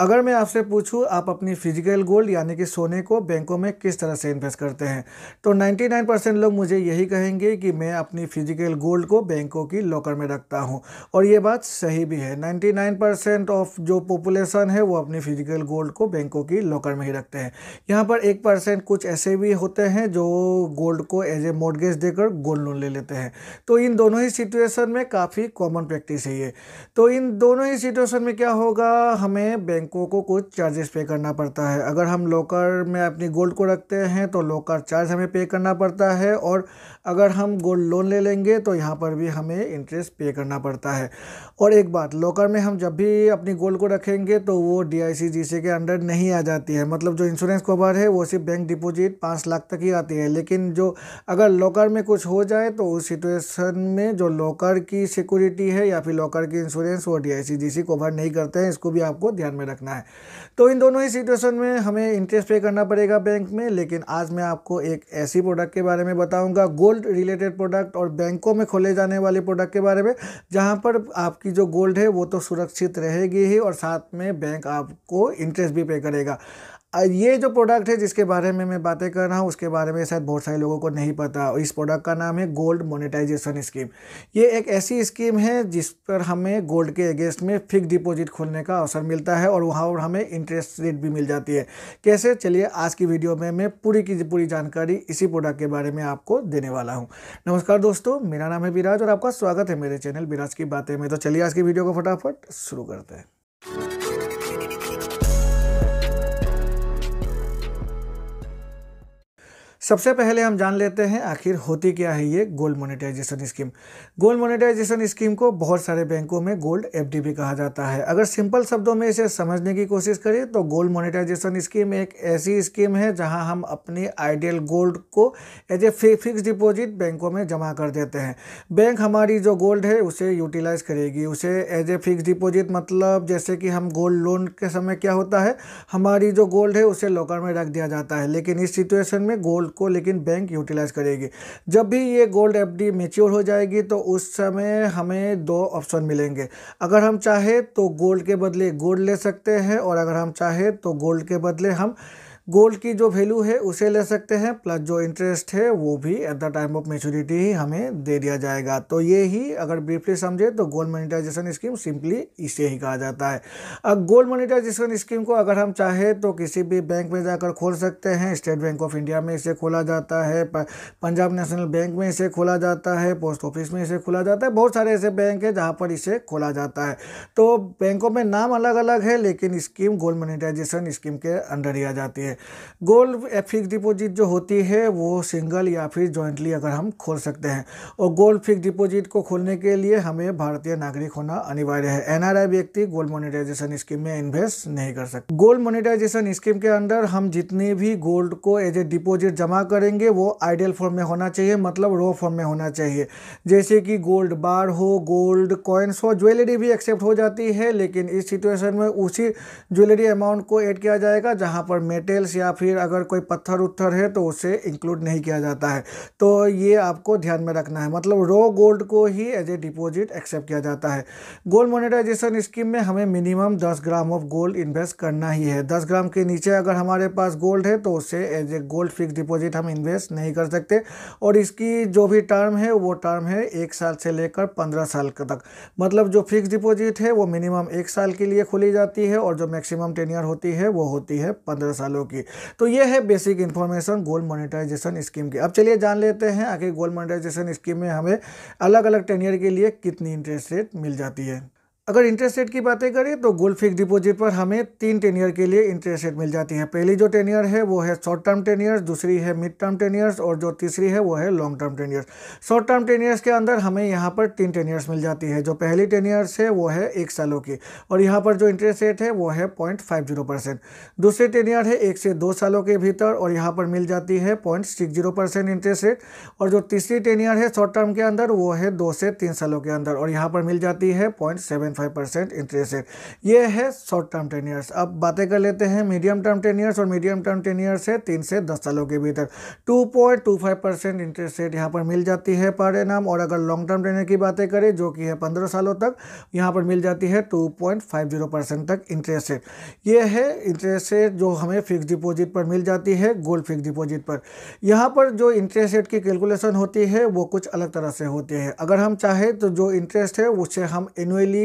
अगर मैं आपसे पूछूं आप अपनी फिजिकल गोल्ड यानी कि सोने को बैंकों में किस तरह से इन्वेस्ट करते हैं तो 99 परसेंट लोग मुझे यही कहेंगे कि मैं अपनी फिजिकल गोल्ड को बैंकों की लॉकर में रखता हूं और ये बात सही भी है 99 परसेंट ऑफ जो पॉपुलेशन है वो अपनी फिजिकल गोल्ड को बैंकों की लॉकर में ही रखते हैं यहाँ पर एक परसेंट कुछ ऐसे भी होते हैं जो गोल्ड को एज ए मोडगेज देकर गोल्ड लोन ले लेते हैं तो इन दोनों ही सिचुएसन में काफ़ी कॉमन प्रैक्टिस है ये तो इन दोनों ही सिचुएसन में क्या होगा हमें बैंक बैंकों को कुछ चार्जेस पे करना पड़ता है अगर हम लॉकर में अपनी गोल्ड को रखते हैं तो लॉकर चार्ज हमें पे करना पड़ता है और अगर हम गोल्ड लोन ले लेंगे तो यहाँ पर भी हमें इंटरेस्ट पे करना पड़ता है और एक बात लॉकर में हम जब भी अपनी गोल्ड को रखेंगे तो वो डी आई के अंडर नहीं आ जाती है मतलब जो इंश्योरेंस कवर है वो सिर्फ बैंक डिपोजिट पाँच लाख तक ही आती है लेकिन जो अगर लॉकर में कुछ हो जाए तो उस सिचुएसन में जो लॉकर की सिक्योरिटी है या फिर लॉकर की इंश्योरेंस वो डी आई कवर नहीं करते हैं इसको भी आपको ध्यान में रख रखना है तो इन दोनों ही सिचुएशन में हमें इंटरेस्ट पे करना पड़ेगा बैंक में लेकिन आज मैं आपको एक ऐसी प्रोडक्ट के बारे में बताऊंगा गोल्ड रिलेटेड प्रोडक्ट और बैंकों में खोले जाने वाले प्रोडक्ट के बारे में जहाँ पर आपकी जो गोल्ड है वो तो सुरक्षित रहेगी ही और साथ में बैंक आपको इंटरेस्ट भी पे करेगा ये जो प्रोडक्ट है जिसके बारे में मैं बातें कर रहा हूँ उसके बारे में शायद बहुत सारे लोगों को नहीं पता और इस प्रोडक्ट का नाम है गोल्ड मोनेटाइजेशन स्कीम ये एक ऐसी स्कीम है जिस पर हमें गोल्ड के अगेंस्ट में फिक्स डिपॉजिट खोलने का अवसर मिलता है और वहाँ पर हमें इंटरेस्ट रेट भी मिल जाती है कैसे चलिए आज की वीडियो में मैं पूरी की पूरी जानकारी इसी प्रोडक्ट के बारे में आपको देने वाला हूँ नमस्कार दोस्तों मेरा नाम है विराज और आपका स्वागत है मेरे चैनल विराज की बातें में तो चलिए आज की वीडियो को फटाफट शुरू करते हैं सबसे पहले हम जान लेते हैं आखिर होती क्या है ये gold monetization scheme gold monetization scheme को बहुत सारे बैंकों में गोल्ड एफडी भी कहा जाता है अगर सिंपल शब्दों में इसे समझने की कोशिश करें तो गोल्ड मोनेटाइजेशन स्कीम एक ऐसी स्कीम है जहां हम अपने आइडियल गोल्ड को एज ए फिक्स डिपॉजिट बैंकों में जमा कर देते हैं बैंक हमारी जो गोल्ड है उसे यूटिलाइज करेगी उसे एज ए फिक्स डिपॉजिट मतलब जैसे कि हम गोल्ड लोन के समय क्या होता है हमारी जो गोल्ड है उसे लॉकर में रख दिया जाता है लेकिन इस सिचुएशन में गोल्ड को लेकिन बैंक यूटिलाइज करेगी जब भी ये गोल्ड एफ डी मेच्योर हो जाएगी तो उस समय हमें दो ऑप्शन मिलेंगे अगर हम चाहे तो गोल्ड के बदले गोल्ड ले सकते हैं और अगर हम चाहे तो गोल्ड के बदले हम गोल्ड की जो वैल्यू है उसे ले सकते हैं प्लस जो इंटरेस्ट है वो भी at the time of maturity ही हमें दे दिया जाएगा तो ये ही अगर ब्रीफली समझे तो गोल्ड मोनिटाइजेशन स्कीम सिंपली इसे ही कहा जाता है अब गोल्ड मोनिटाइजेशन स्कीम को अगर हम चाहें तो किसी भी बैंक में जाकर खोल सकते हैं स्टेट बैंक ऑफ इंडिया में इसे खोला जाता है पंजाब नेशनल बैंक में इसे खोला जाता है पोस्ट ऑफिस में इसे खोला जाता है बहुत सारे ऐसे बैंक है जहाँ पर इसे खोला जाता है तो बैंकों में नाम अलग अलग है लेकिन स्कीम गोल्ड मोनिटाइजेशन स्कीम के अंडर ही आ जाती है गोल्ड फिक्स डिपॉजिट जो होती है वो सिंगल या फिर जॉइंटली अगर हम खोल सकते हैं और गोल्ड फिक्स डिपॉजिट को खोलने के लिए हमें भारतीय नागरिक होना अनिवार्य है एनआरआई व्यक्ति गोल्ड मोनिटाइजेशन स्कीम में इन्वेस्ट नहीं कर सकते गोल्ड मोनिटाइजेशन स्कीम के अंदर हम जितने भी गोल्ड को एज ए डिपॉजिट जमा करेंगे वो आइडियल फॉर्म में होना चाहिए मतलब रो फॉर्म में होना चाहिए जैसे कि गोल्ड बार हो गोल्ड कॉइन्स हो ज्वेलरी भी एक्सेप्ट हो जाती है लेकिन इस सिचुएशन में उसी ज्वेलरी अमाउंट को ऐड किया जाएगा जहां पर मेटल टाइल्स या फिर अगर कोई पत्थर उत्थर है तो उसे इंक्लूड नहीं किया जाता है तो ये आपको ध्यान में रखना है मतलब रो गोल्ड को ही एज ए डिपॉजिट एक्सेप्ट किया जाता है गोल्ड मोनिटाइजेशन स्कीम में हमें मिनिमम दस ग्राम ऑफ गोल्ड इन्वेस्ट करना ही है दस ग्राम के नीचे अगर हमारे पास गोल्ड है तो उसे as a gold fix deposit हम इन्वेस्ट नहीं कर सकते और इसकी जो भी टर्म है वो टर्म है एक साल से लेकर पंद्रह साल तक मतलब जो फिक्स डिपॉजिट है वो मिनिमम एक साल के लिए खोली जाती है और जो मैक्सिमम टेन ईयर होती है वो होती है पंद्रह सालों की की तो ये है basic information gold monetization scheme की अब चलिए जान लेते हैं आखिर गोल्ड मोनिटाइजेशन स्कीम में हमें अलग अलग टेन के लिए कितनी इंटरेस्ट रेट मिल जाती है अगर इंटरेस्ट रेट की बातें करें तो गोल्ड फिक्स डिपॉजिट पर हमें तीन टेन ईयर के लिए इंटरेस्ट रेट मिल जाती है पहली जो टेन ईयर है वो है शॉर्ट टर्म टेन ईयर्स दूसरी है मिड टर्म टेन ईयर्स और जो तीसरी है वो है long term ten years short term ten years के अंदर हमें यहाँ पर तीन टेन ईयर्स मिल जाती है जो पहली टेन ईयर्स है वो है एक सालों की और यहाँ पर जो इंटरेस्ट रेट है वो है पॉइंट फाइव जीरो परसेंट दूसरे टेन ईयर है एक से दो सालों के भीतर और यहाँ पर मिल जाती है point six zero percent interest rate और जो तीसरी टेन ईयर है शॉर्ट टर्म के अंदर वो है दो से तीन सालों के अंदर और यहाँ पर मिल जाती है point seven five percent interest rate ये है शॉर्ट टर्म टेन ईयर्स अब बातें कर लेते हैं मीडियम टर्म टेन ईयर्स और मीडियम टर्म टेन ईयर्स है तीन से दस सालों के भीतर two point two five percent interest rate यहाँ पर मिल जाती है पर नाम और अगर लॉन्ग टर्म टेन की बातें करें जो कि है पंद्रह सालों तक यहाँ पर मिल जाती है two point five zero percent तक इंटरेस्ट रेट ये है इंटरेस्ट रेट जो हमें फिक्स डिपॉजिट पर मिल जाती है गोल्ड फिक्स डिपॉजिट पर यहाँ पर जो इंटरेस्ट रेट की कैलकुलेशन होती है वो कुछ अलग तरह से होती है अगर हम चाहें तो जो इंटरेस्ट है उसे हम एनुअली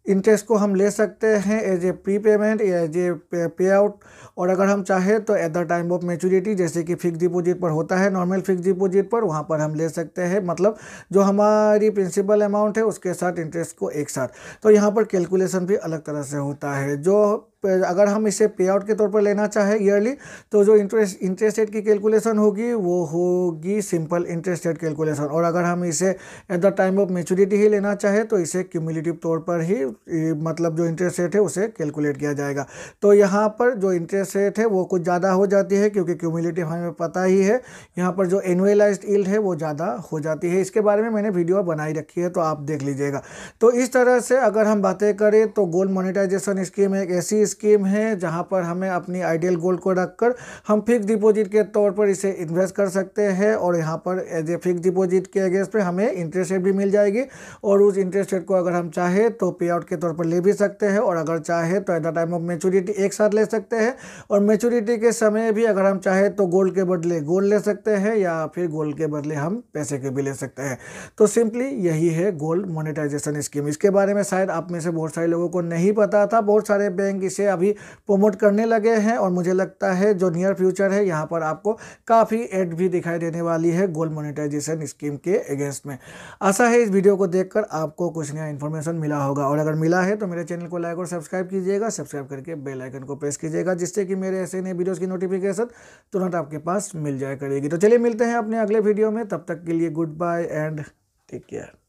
इंटरेस्ट को हम ले सकते हैं एज ए प्री पेमेंट या एज ए पे आउट और अगर हम चाहें तो at the time of maturity जैसे कि फिक्स डिपॉजिट पर होता है नॉर्मल फिक्स डिपॉजिट पर वहाँ पर हम ले सकते हैं मतलब जो हमारी प्रिंसिपल अमाउंट है उसके साथ इंटरेस्ट को एक साथ तो यहाँ पर कैलकुलेशन भी अलग तरह से होता है जो अगर हम इसे पे आउट के तौर पर लेना चाहें ईयरली तो जो इंटरेस्ट इंटरेस्ट रेट की कैलकुलेशन होगी वो होगी सिंपल इंटरेस्ट रेट कैलकुलेशन और अगर हम इसे at the time of maturity ही लेना चाहें तो इसे क्यूमुलेटिव तौर पर ही मतलब जो इंटरेस्ट रेट है उसे कैलकुलेट किया जाएगा तो यहाँ पर जो इंटरेस्ट रेट है वो कुछ ज़्यादा हो जाती है क्योंकि क्यूमिलेटिव हमें पता ही है यहाँ पर जो एनुअलाइज ईल्ड है वो ज़्यादा हो जाती है इसके बारे में मैंने वीडियो बनाई रखी है तो आप देख लीजिएगा तो इस तरह से अगर हम बातें करें तो गोल्ड मोनिटाइजेशन स्कीम एक ऐसी स्कीम है जहाँ पर हमें अपनी आइडियल गोल्ड को रखकर हम फिक्स डिपोजिट के तौर पर इसे इन्वेस्ट कर सकते हैं और यहाँ पर एज ए फिक्स डिपोजिट के अगेंस्ट पर हमें इंटरेस्ट रेट भी मिल जाएगी और उस इंटरेस्ट रेट को अगर हम चाहें तो पे शॉर्ट के तौर पर ले भी सकते हैं और अगर चाहे तो at the time of maturity एक साथ ले सकते हैं और मेच्योरिटी के समय भी अगर हम चाहे तो गोल्ड के बदले गोल्ड ले सकते हैं या फिर गोल्ड के बदले हम पैसे के भी ले सकते हैं तो सिंपली यही है गोल्ड मोनिटाइजेशन स्कीम इसके बारे में शायद आप में से बहुत सारे लोगों को नहीं पता था बहुत सारे बैंक इसे अभी प्रमोट करने लगे हैं और मुझे लगता है जो नियर फ्यूचर है यहाँ पर आपको काफ़ी एड भी दिखाई देने वाली है गोल्ड मोनिटाइजेशन स्कीम के अगेंस्ट में आशा है इस वीडियो को देखकर आपको कुछ नया इन्फॉर्मेशन मिला होगा और अगर अगर मिला है तो मेरे चैनल को लाइक और सब्सक्राइब कीजिएगा सब्सक्राइब करके बेल आइकन को प्रेस कीजिएगा जिससे कि मेरे ऐसे नए वीडियोस की नोटिफिकेशन तुरंत आपके पास मिल जाए करेगी तो चलिए मिलते हैं अपने अगले वीडियो में तब तक के लिए goodbye and take care